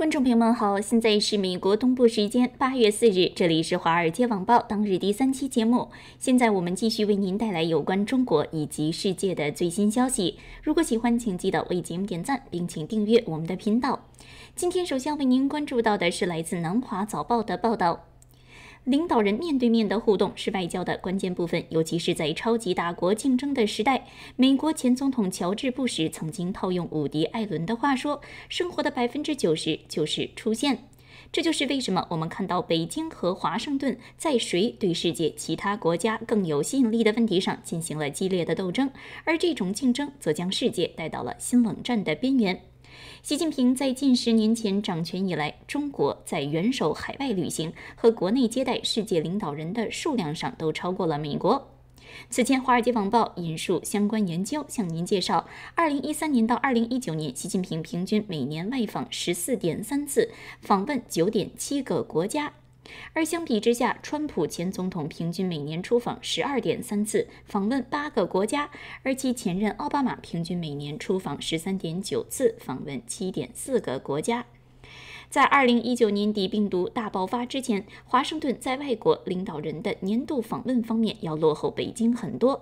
观众朋友们好，现在是美国东部时间八月四日，这里是《华尔街网报》当日第三期节目。现在我们继续为您带来有关中国以及世界的最新消息。如果喜欢，请记得为节目点赞，并请订阅我们的频道。今天首先为您关注到的是来自《南华早报》的报道。领导人面对面的互动是外交的关键部分，尤其是在超级大国竞争的时代。美国前总统乔治·布什曾经套用伍迪·艾伦的话说：“生活的百分之九十就是出现。”这就是为什么我们看到北京和华盛顿在谁对世界其他国家更有吸引力的问题上进行了激烈的斗争，而这种竞争则将世界带到了新冷战的边缘。习近平在近十年前掌权以来，中国在元首海外旅行和国内接待世界领导人的数量上都超过了美国。此前，《华尔街网报》引述相关研究向您介绍，2013年到2019年，习近平平均每年外访14.3次，访问9.7个国家。而相比之下，川普前总统平均每年出访12.3次，访问8个国家；而其前任奥巴马平均每年出访13.9次，访问7.4个国家。在二零一九年底病毒大爆发之前，华盛顿在外国领导人的年度访问方面要落后北京很多。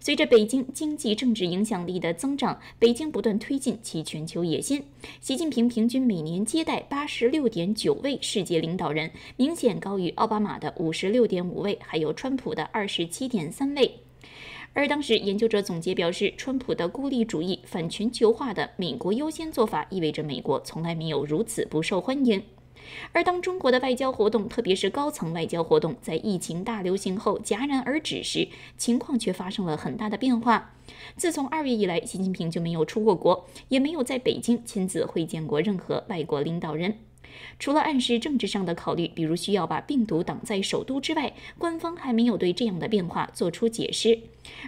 随着北京经济政治影响力的增长，北京不断推进其全球野心。习近平平均每年接待八十六点九位世界领导人，明显高于奥巴马的五十六点五位，还有川普的二十七点三位。而当时研究者总结表示，川普的孤立主义、反全球化的“美国优先”做法，意味着美国从来没有如此不受欢迎。而当中国的外交活动，特别是高层外交活动，在疫情大流行后戛然而止时，情况却发生了很大的变化。自从二月以来，习近平就没有出过国，也没有在北京亲自会见过任何外国领导人。除了暗示政治上的考虑，比如需要把病毒挡在首都之外，官方还没有对这样的变化做出解释。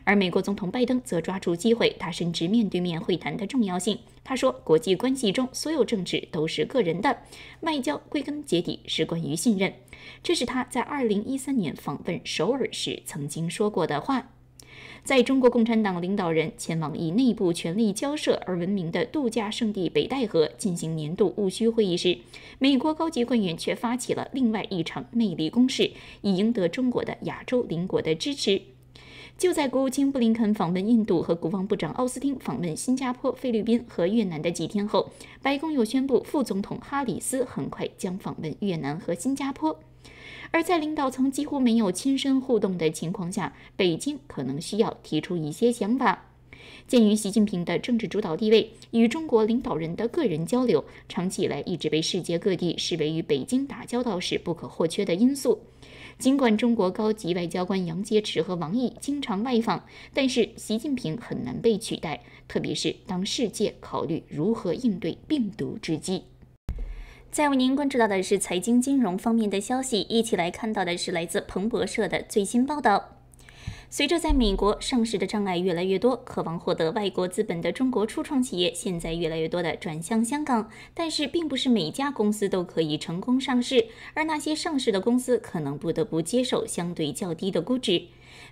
而美国总统拜登则抓住机会，他深知面对面会谈的重要性。他说：“国际关系中所有政治都是个人的，外交归根结底是关于信任。”这是他在2013年访问首尔时曾经说过的话。在中国共产党领导人前往以内部权力交涉而闻名的度假胜地北戴河进行年度务虚会议时，美国高级官员却发起了另外一场内力攻势，以赢得中国的亚洲邻国的支持。就在国务卿布林肯访问印度和国防部长奥斯汀访问新加坡、菲律宾和越南的几天后，白宫又宣布，副总统哈里斯很快将访问越南和新加坡。而在领导层几乎没有亲身互动的情况下，北京可能需要提出一些想法。鉴于习近平的政治主导地位，与中国领导人的个人交流长期以来一直被世界各地视为与北京打交道时不可或缺的因素。尽管中国高级外交官杨洁篪和王毅经常外访，但是习近平很难被取代，特别是当世界考虑如何应对病毒之际。再为您关注到的是财经金融方面的消息，一起来看到的是来自彭博社的最新报道。随着在美国上市的障碍越来越多，渴望获得外国资本的中国初创企业现在越来越多地转向香港。但是，并不是每家公司都可以成功上市，而那些上市的公司可能不得不接受相对较低的估值。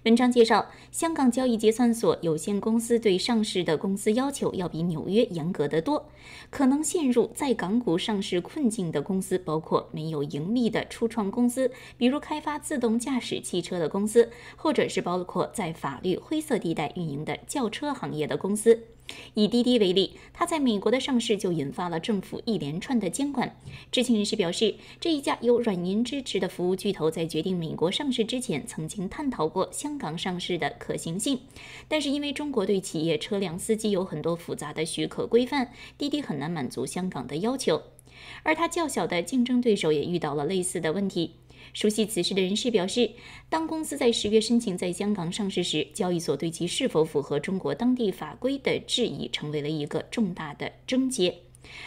文章介绍，香港交易结算所有限公司对上市的公司要求要比纽约严格得多。可能陷入在港股上市困境的公司，包括没有盈利的初创公司，比如开发自动驾驶汽车的公司，或者是包括在法律灰色地带运营的轿车行业的公司。以滴滴为例，它在美国的上市就引发了政府一连串的监管。知情人士表示，这一家有软银支持的服务巨头，在决定美国上市之前，曾经探讨过香港上市的可行性。但是因为中国对企业车辆司机有很多复杂的许可规范，滴滴很难满足香港的要求。而它较小的竞争对手也遇到了类似的问题。熟悉此事的人士表示，当公司在十月申请在香港上市时，交易所对其是否符合中国当地法规的质疑，成为了一个重大的症结。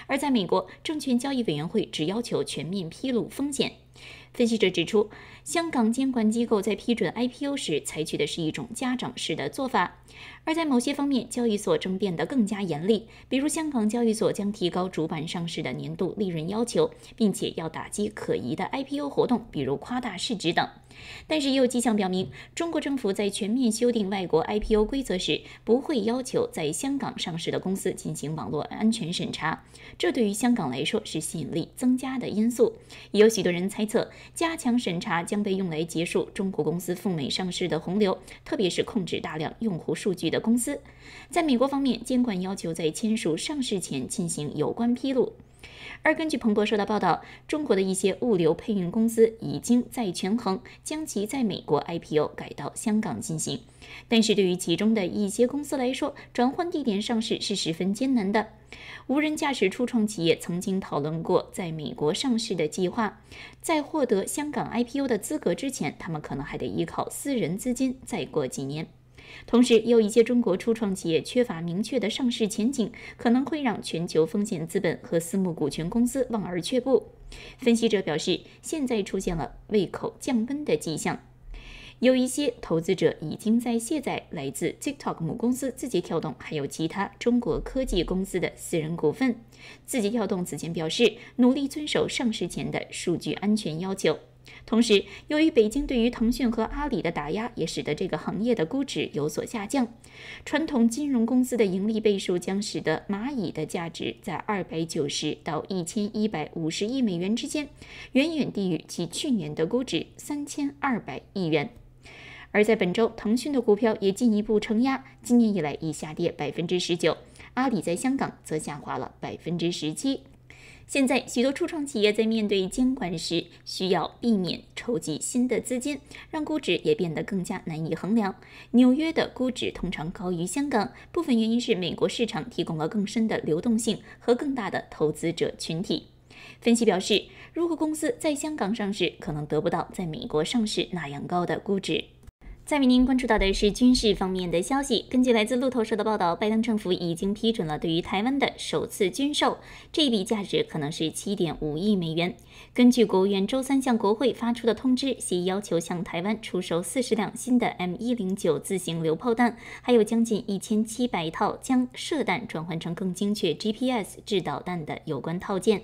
而在美国，证券交易委员会只要求全面披露风险。分析者指出，香港监管机构在批准 IPO 时采取的是一种家长式的做法，而在某些方面，交易所正变得更加严厉。比如，香港交易所将提高主板上市的年度利润要求，并且要打击可疑的 IPO 活动，比如夸大市值等。但是，也有迹象表明，中国政府在全面修订外国 IPO 规则时，不会要求在香港上市的公司进行网络安全审查。这对于香港来说是吸引力增加的因素。也有许多人猜测。加强审查将被用来结束中国公司赴美上市的洪流，特别是控制大量用户数据的公司。在美国方面，监管要求在签署上市前进行有关披露。而根据彭博社的报道，中国的一些物流配运公司已经在权衡将其在美国 IPO 改到香港进行。但是，对于其中的一些公司来说，转换地点上市是十分艰难的。无人驾驶初创企业曾经讨论过在美国上市的计划，在获得香港 IPO 的资格之前，他们可能还得依靠私人资金再过几年。同时，有一些中国初创企业缺乏明确的上市前景，可能会让全球风险资本和私募股权公司望而却步。分析者表示，现在出现了胃口降温的迹象，有一些投资者已经在卸载来自 TikTok 母公司字节跳动还有其他中国科技公司的私人股份。字节跳动此前表示，努力遵守上市前的数据安全要求。同时，由于北京对于腾讯和阿里的打压，也使得这个行业的估值有所下降。传统金融公司的盈利倍数将使得蚂蚁的价值在二百九十到一千一百五十亿美元之间，远远低于其去年的估值三千二百亿元。而在本周，腾讯的股票也进一步承压，今年以来已下跌百分之十九；阿里在香港则下滑了百分之十七。现在，许多初创企业在面对监管时，需要避免筹集新的资金，让估值也变得更加难以衡量。纽约的估值通常高于香港，部分原因是美国市场提供了更深的流动性和更大的投资者群体。分析表示，如果公司在香港上市，可能得不到在美国上市那样高的估值。再为您关注到的是军事方面的消息。根据来自路透社的报道，拜登政府已经批准了对于台湾的首次军售，这笔价值可能是七点五亿美元。根据国务院周三向国会发出的通知，议要求向台湾出售四十辆新的 M 一零九自行榴炮弹，还有将近一千七百套将射弹转换成更精确 GPS 制导弹的有关套件。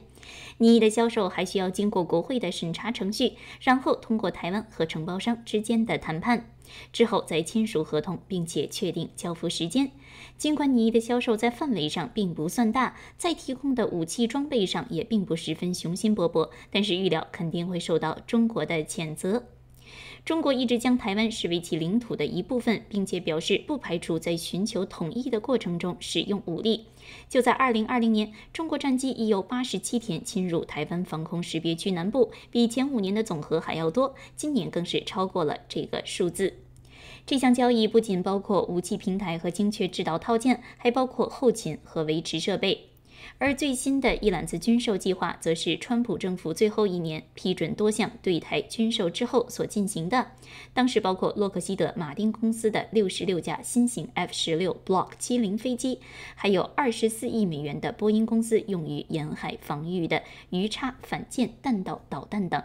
你的销售还需要经过国会的审查程序，然后通过台湾和承包商之间的谈判。之后再签署合同，并且确定交付时间。尽管你的销售在范围上并不算大，在提供的武器装备上也并不十分雄心勃勃，但是预料肯定会受到中国的谴责。中国一直将台湾视为其领土的一部分，并且表示不排除在寻求统一的过程中使用武力。就在2020年，中国战机已有87天侵入台湾防空识别区南部，比前五年的总和还要多。今年更是超过了这个数字。这项交易不仅包括武器平台和精确制导套件，还包括后勤和维持设备。而最新的一揽子军售计划，则是川普政府最后一年批准多项对台军售之后所进行的。当时包括洛克希德·马丁公司的六十六架新型 F-16 Block 70飞机，还有二十四亿美元的波音公司用于沿海防御的鱼叉反舰弹道导弹等。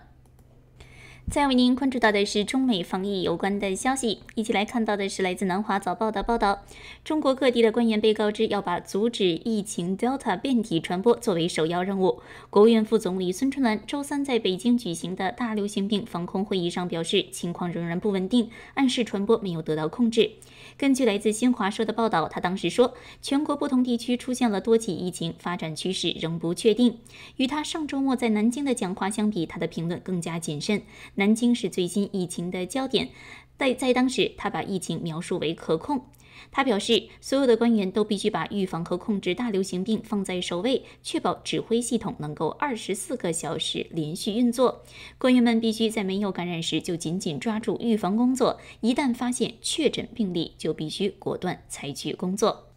再为您关注到的是中美防疫有关的消息，一起来看到的是来自南华早报的报道。中国各地的官员被告知要把阻止疫情 Delta 变体传播作为首要任务。国务院副总理孙春兰周三在北京举行的大流行病防控会议上表示，情况仍然不稳定，暗示传播没有得到控制。根据来自新华社的报道，他当时说，全国不同地区出现了多起疫情，发展趋势仍不确定。与他上周末在南京的讲话相比，他的评论更加谨慎。南京是最新疫情的焦点，在在当时，他把疫情描述为可控。他表示，所有的官员都必须把预防和控制大流行病放在首位，确保指挥系统能够二十四个小时连续运作。官员们必须在没有感染时就紧紧抓住预防工作，一旦发现确诊病例，就必须果断采取工作。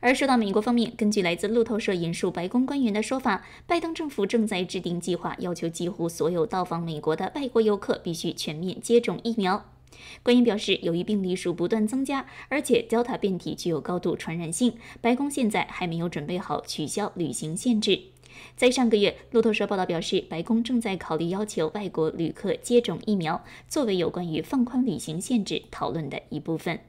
而说到美国方面，根据来自路透社引述白宫官员的说法，拜登政府正在制定计划，要求几乎所有到访美国的外国游客必须全面接种疫苗。官员表示，由于病例数不断增加，而且 l t 塔变体具有高度传染性，白宫现在还没有准备好取消旅行限制。在上个月，路透社报道表示，白宫正在考虑要求外国旅客接种疫苗，作为有关于放宽旅行限制讨论的一部分。